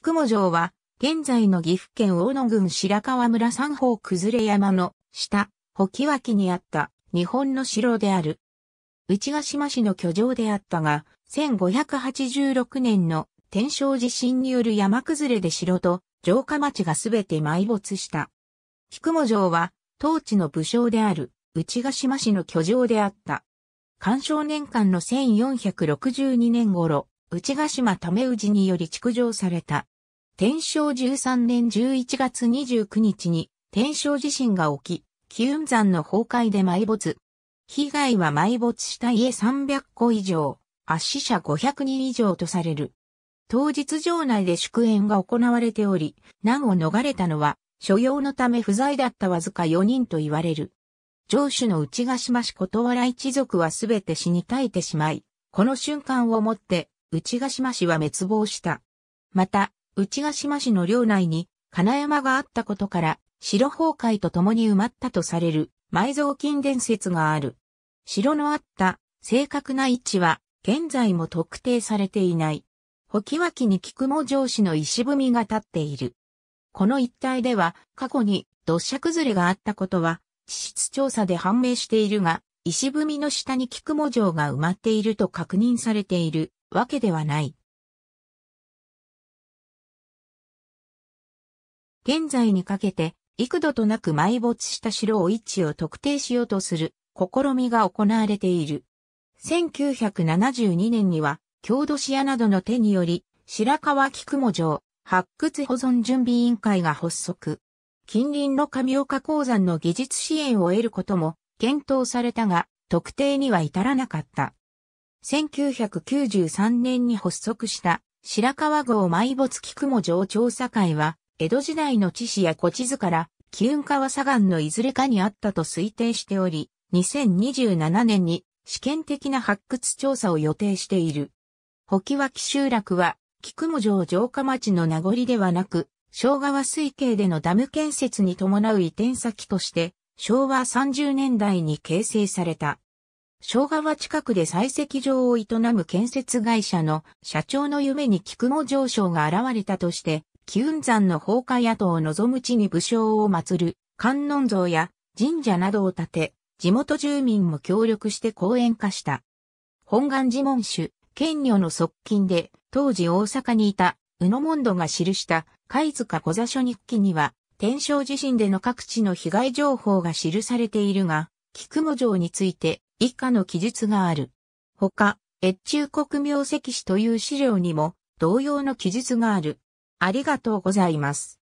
菊も城は、現在の岐阜県大野郡白川村三方崩れ山の下、北脇にあった日本の城である。内ヶ島市の居城であったが、1586年の天正地震による山崩れで城と城下町がすべて埋没した。菊も城は、当地の武将である内ヶ島市の居城であった。干渉年間の1462年頃、内ヶ島為氏により築城された。天正13年11月29日に天正地震が起き、機雲山の崩壊で埋没。被害は埋没した家300戸以上、圧死者500人以上とされる。当日城内で祝宴が行われており、難を逃れたのは、所要のため不在だったわずか4人と言われる。城主の内ヶ島氏ことわら一族はすべて死に絶えてしまい、この瞬間をもって内ヶ島市は滅亡した。また、内ヶ島市の領内に金山があったことから、城崩壊と共に埋まったとされる埋蔵金伝説がある。城のあった正確な位置は現在も特定されていない。補木脇に菊も城市の石踏みが立っている。この一帯では過去に土砂崩れがあったことは地質調査で判明しているが、石踏みの下に菊も城が埋まっていると確認されている。わけではない。現在にかけて、幾度となく埋没した城を位置を特定しようとする試みが行われている。1972年には、郷土史屋などの手により、白川菊雲城、発掘保存準備委員会が発足。近隣の神岡鉱山の技術支援を得ることも検討されたが、特定には至らなかった。1993年に発足した白川郷埋没菊雲城調査会は、江戸時代の地市や古地図から、機雲川左岸のいずれかにあったと推定しており、2027年に試験的な発掘調査を予定している。北脇集落は、菊雲城城下町の名残ではなく、昭川水系でのダム建設に伴う移転先として、昭和30年代に形成された。昭川近くで採石場を営む建設会社の社長の夢に菊も上昇が現れたとして、紀雲山の放火跡を望む地に武将を祀る観音像や神社などを建て、地元住民も協力して講演化した。本願寺門主、県女の側近で、当時大阪にいた、宇野門戸が記した貝塚小座書日記には、天正地震での各地の被害情報が記されているが、菊も城について以下の記述がある。他、越中国名石史という資料にも同様の記述がある。ありがとうございます。